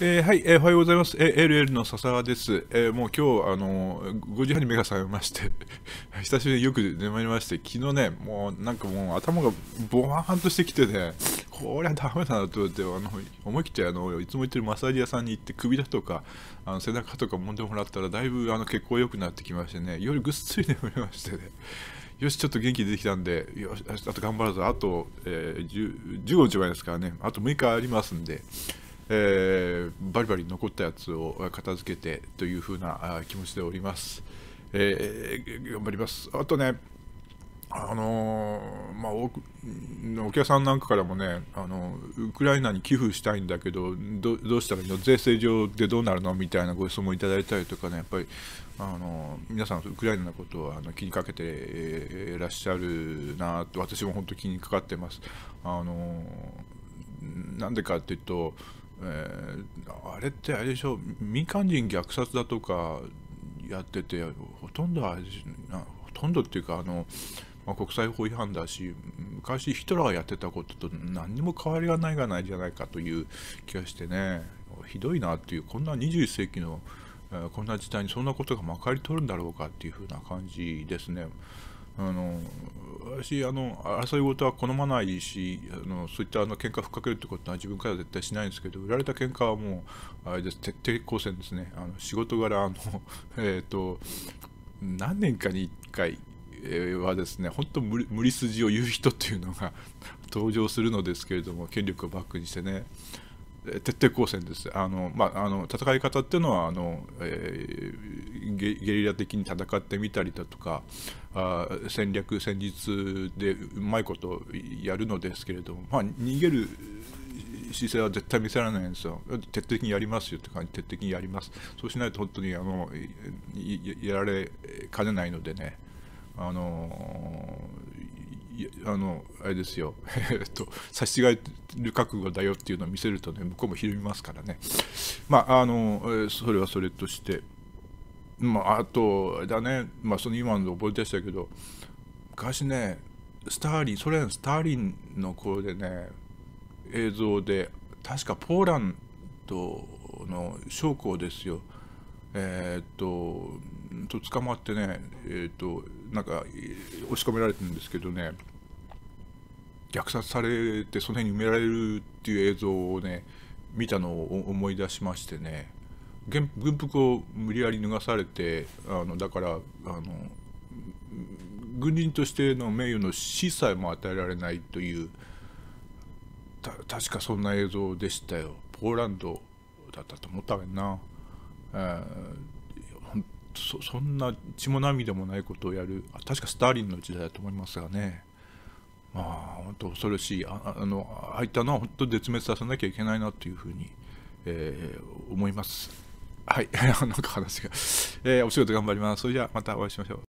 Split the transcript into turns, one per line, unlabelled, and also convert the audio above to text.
えー、はい、えー、おはようございます。えー、LL の笹です。えー、もう今日、あのー、5時半に目が覚めまして 久しぶりによく眠りまして、昨日ね、もうなんかもう頭がボワーンとしてきてね、こりゃダメだなと思って、あの思い切ってあのいつも行ってるマッサージ屋さんに行って首だとかあの背中とか揉んでもらったら、だいぶあの血行良くなってきましてね、夜ぐっすり眠りましてね。よし、ちょっと元気出てきたんで、よし、あと頑張らず、あと、えー、15日前ですからね、あと6日ありますんで。えー、バリバリ残ったやつを片付けてというふうな気持ちでおります。えー、頑張ります。あとね、あのー、まあお、お客さんなんかからもね、あのウクライナに寄付したいんだけどど、どうしたらいいの、税制上でどうなるのみたいなご質問をいただいたりとかね、やっぱり、あの皆さん、ウクライナのことをあの気にかけていらっしゃるなと、私も本当に気にかかってます。あのなんでかっていうと、えー、あれってあれでしょ民間人虐殺だとかやっててほとんどあれほとんどっていうかあの、まあ、国際法違反だし昔ヒトラーがやってたことと何にも変わりがないがないじゃないかという気がしてねひどいなっていうこんな21世紀のこんな時代にそんなことがまかり取るんだろうかっていうふうな感じですね。あの私あの争い事は好まないしあのそういったあの喧嘩ふっかけるってことは自分からは絶対しないんですけど売られた喧嘩はもうあれです徹底抗戦ですねあの仕事柄あの、えーと、何年かに1回はですね本当無無理筋を言う人っていうのが登場するのですけれども権力をバックにしてね徹底抗戦ですあの、まあ、あの戦い方っていうのはあの、えー、ゲリラ的に戦ってみたりだとかあ戦略戦術でうまいことやるのですけれども、まあ、逃げる姿勢は絶対見せられないんですよ、徹底的にやりますよって感じ、徹底的にやります、そうしないと本当にあのやられかねないのでね、あのあのあれですよ、えっと、差し違える覚悟だよっていうのを見せるとね、向こうもひるみますからね、まあ、あのそれはそれとして。まあ、あとだね、まあ、その今の覚え出したけど昔ねスターリンソ連スターリンの頃でね映像で確かポーランドの将校ですよえー、っとと捕まってねえー、っとなんか押し込められてるんですけどね虐殺されてその辺に埋められるっていう映像をね見たのを思い出しましてね軍服を無理やり脱がされてあのだからあの軍人としての名誉の死さえも与えられないという確かそんな映像でしたよポーランドだったと思ったけどな、えーそ、そんな血も涙もないことをやる確かスターリンの時代だと思いますがねまあ本当恐ろしいああのいったのは本当絶滅させなきゃいけないなというふうに、えー、思います。はい、なんか話が、えー、お仕事頑張ります。それじゃあまたお会いしましょう。